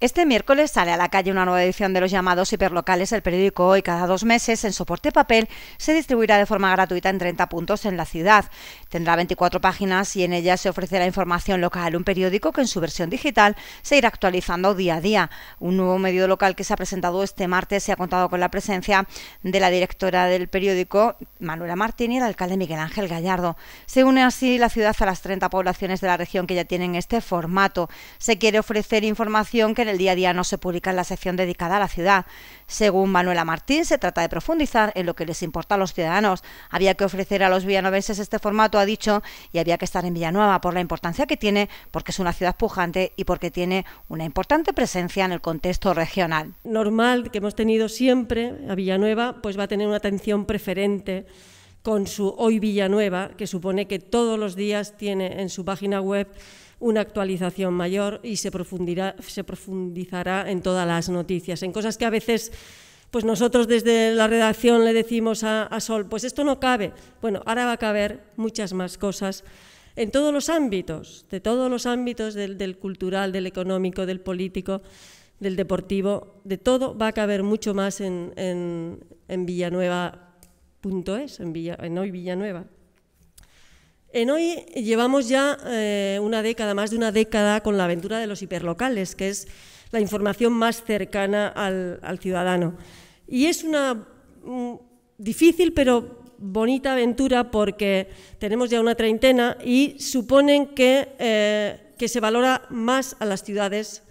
Este miércoles sale a la calle una nueva edición de los llamados hiperlocales El periódico Hoy. Cada dos meses, en soporte papel, se distribuirá de forma gratuita en 30 puntos en la ciudad. Tendrá 24 páginas y en ellas se ofrecerá información local, un periódico que en su versión digital se irá actualizando día a día. Un nuevo medio local que se ha presentado este martes se ha contado con la presencia de la directora del periódico, Manuela Martín, y el alcalde Miguel Ángel Gallardo. Se une así la ciudad a las 30 poblaciones de la región que ya tienen este formato. Se quiere ofrecer información que el día a día no se publica en la sección dedicada a la ciudad. Según Manuela Martín, se trata de profundizar en lo que les importa a los ciudadanos. Había que ofrecer a los villanovenses este formato, ha dicho, y había que estar en Villanueva por la importancia que tiene, porque es una ciudad pujante y porque tiene una importante presencia en el contexto regional. Normal que hemos tenido siempre a Villanueva, pues va a tener una atención preferente con su Hoy Villanueva, que supone que todos los días tiene en su página web una actualización mayor y se, profundizará en todas las noticias, en cosas que a veces pues nosotros desde la redacción le decimos a, Sol, pues esto no cabe. Bueno, ahora va a caber muchas más cosas en todos los ámbitos, de todos los ámbitos del, cultural, del económico, del político, del deportivo, de todo va a caber mucho más en, Villanueva.es, en hoy Villanueva. En hoy llevamos ya eh, una década, más de una década, con la aventura de los hiperlocales, que es la información más cercana al, ciudadano. Y es una mm, difícil pero bonita aventura porque tenemos ya una treintena y suponen que, eh, que se valora más a las ciudades,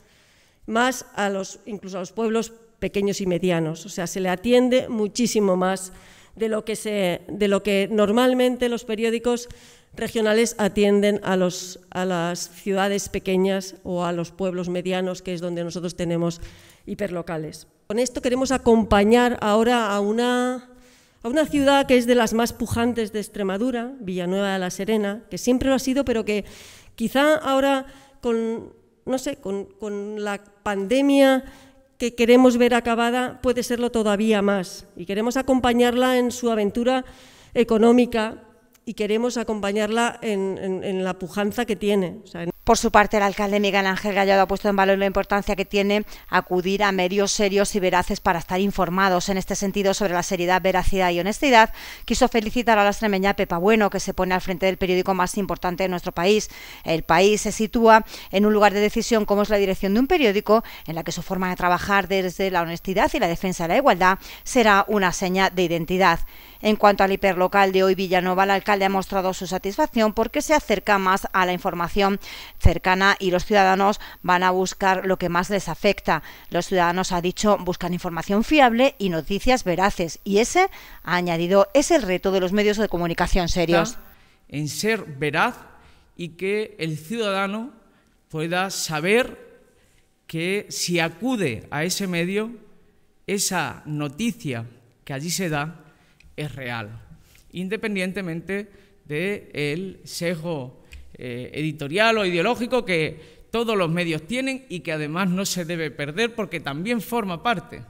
más a los, incluso a los pueblos pequeños y medianos. O sea, se le atiende muchísimo más de lo que, se, de lo que normalmente los periódicos regionales atienden a, los, a las ciudades pequeñas o a los pueblos medianos, que es donde nosotros tenemos hiperlocales. Con esto queremos acompañar ahora a una, a una ciudad que es de las más pujantes de Extremadura, Villanueva de la Serena, que siempre lo ha sido, pero que quizá ahora con, no sé, con, con la pandemia que queremos ver acabada puede serlo todavía más y queremos acompañarla en su aventura económica y queremos acompañarla en, la pujanza que tiene. Por su parte, el alcalde Miguel Ángel Gallardo ha puesto en valor la importancia que tiene acudir a medios serios y veraces para estar informados. En este sentido, sobre la seriedad, veracidad y honestidad, quiso felicitar a la extremeña Pepa Bueno, que se pone al frente del periódico más importante de nuestro país. El país se sitúa en un lugar de decisión como es la dirección de un periódico, en la que su forma de trabajar desde la honestidad y la defensa de la igualdad será una seña de identidad. En cuanto al hiperlocal de hoy Villanova, el alcalde ha mostrado su satisfacción porque se acerca más a la información cercana y los ciudadanos van a buscar lo que más les afecta. Los ciudadanos, ha dicho, buscan información fiable y noticias veraces. Y ese, ha añadido, es el reto de los medios de comunicación serios. En ser veraz y que el ciudadano pueda saber que si acude a ese medio, esa noticia que allí se da es real, independientemente del de sesgo eh, editorial o ideológico que todos los medios tienen y que además no se debe perder porque también forma parte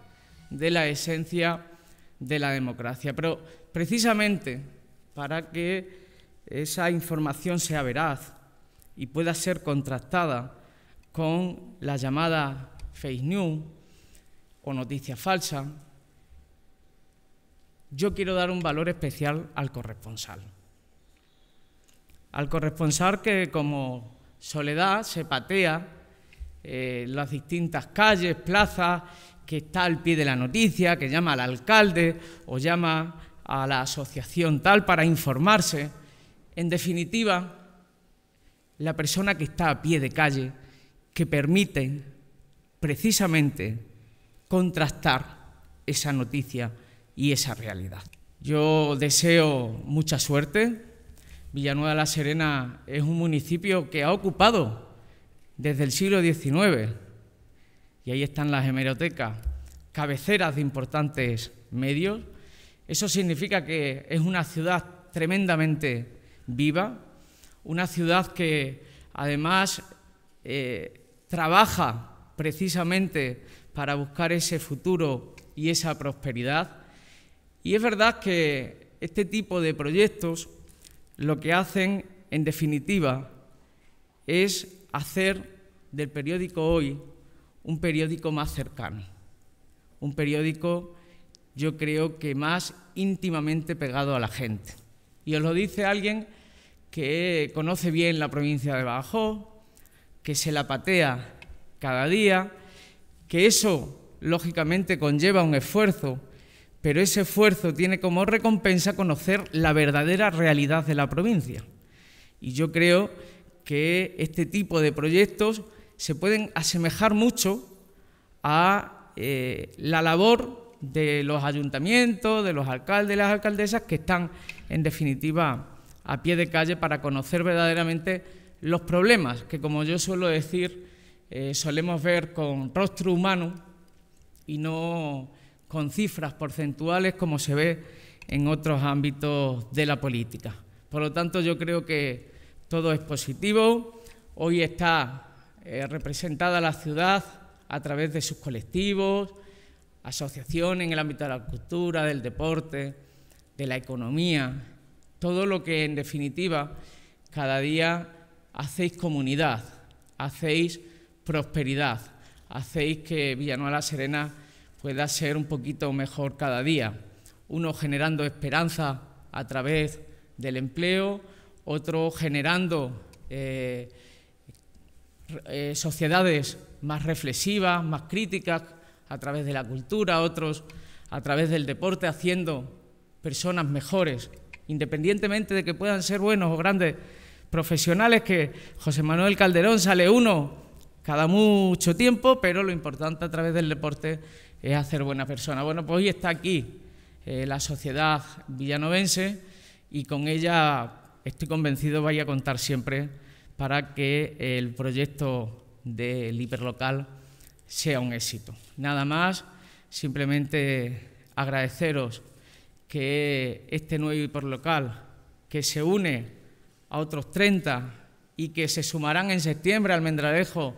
de la esencia de la democracia. Pero precisamente para que esa información sea veraz y pueda ser contrastada con la llamada fake news o noticias falsa, yo quiero dar un valor especial al corresponsal. Al corresponsal que como Soledad se patea eh, las distintas calles, plazas, que está al pie de la noticia, que llama al alcalde o llama a la asociación tal para informarse. En definitiva, la persona que está a pie de calle, que permite precisamente contrastar esa noticia y esa realidad. Yo deseo mucha suerte. Villanueva de la Serena es un municipio que ha ocupado desde el siglo XIX, y ahí están las hemerotecas, cabeceras de importantes medios. Eso significa que es una ciudad tremendamente viva, una ciudad que además eh, trabaja precisamente para buscar ese futuro y esa prosperidad y es verdad que este tipo de proyectos lo que hacen, en definitiva, es hacer del periódico hoy un periódico más cercano, un periódico yo creo que más íntimamente pegado a la gente. Y os lo dice alguien que conoce bien la provincia de Badajoz, que se la patea cada día, que eso lógicamente conlleva un esfuerzo pero ese esfuerzo tiene como recompensa conocer la verdadera realidad de la provincia. Y yo creo que este tipo de proyectos se pueden asemejar mucho a eh, la labor de los ayuntamientos, de los alcaldes y las alcaldesas que están, en definitiva, a pie de calle para conocer verdaderamente los problemas que, como yo suelo decir, eh, solemos ver con rostro humano y no con cifras porcentuales como se ve en otros ámbitos de la política. Por lo tanto, yo creo que todo es positivo. Hoy está eh, representada la ciudad a través de sus colectivos, asociaciones en el ámbito de la cultura, del deporte, de la economía, todo lo que en definitiva cada día hacéis comunidad, hacéis prosperidad, hacéis que Villanueva La Serena pueda ser un poquito mejor cada día. Uno generando esperanza a través del empleo, otro generando eh, eh, sociedades más reflexivas, más críticas a través de la cultura, otros a través del deporte, haciendo personas mejores, independientemente de que puedan ser buenos o grandes profesionales, que José Manuel Calderón sale uno cada mucho tiempo, pero lo importante a través del deporte es hacer buena persona. Bueno, pues hoy está aquí eh, la sociedad villanovense y con ella estoy convencido vaya a contar siempre para que el proyecto del hiperlocal sea un éxito. Nada más, simplemente agradeceros que este nuevo hiperlocal que se une a otros 30 y que se sumarán en septiembre al Mendralejo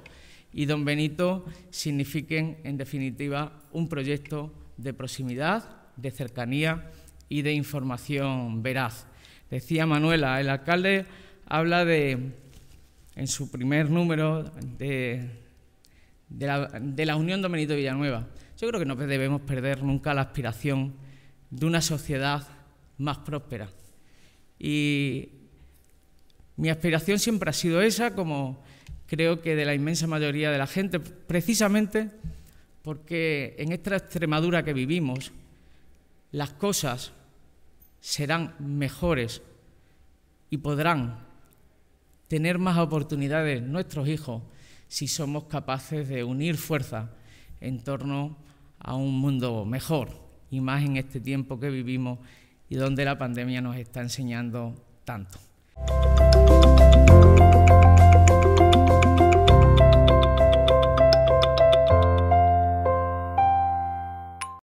y Don Benito signifiquen, en definitiva, un proyecto de proximidad, de cercanía y de información veraz. Decía Manuela, el alcalde habla de, en su primer número, de, la, la, Unión Don Benito Villanueva. Yo creo que no debemos perder nunca la aspiración de una sociedad más próspera. Y mi aspiración siempre ha sido esa, como creo que de la inmensa mayoría de la gente, precisamente porque en esta Extremadura que vivimos, las cosas serán mejores y podrán tener más oportunidades nuestros hijos si somos capaces de unir fuerzas en torno a un mundo mejor y más en este tiempo que vivimos y donde la pandemia nos está enseñando tanto.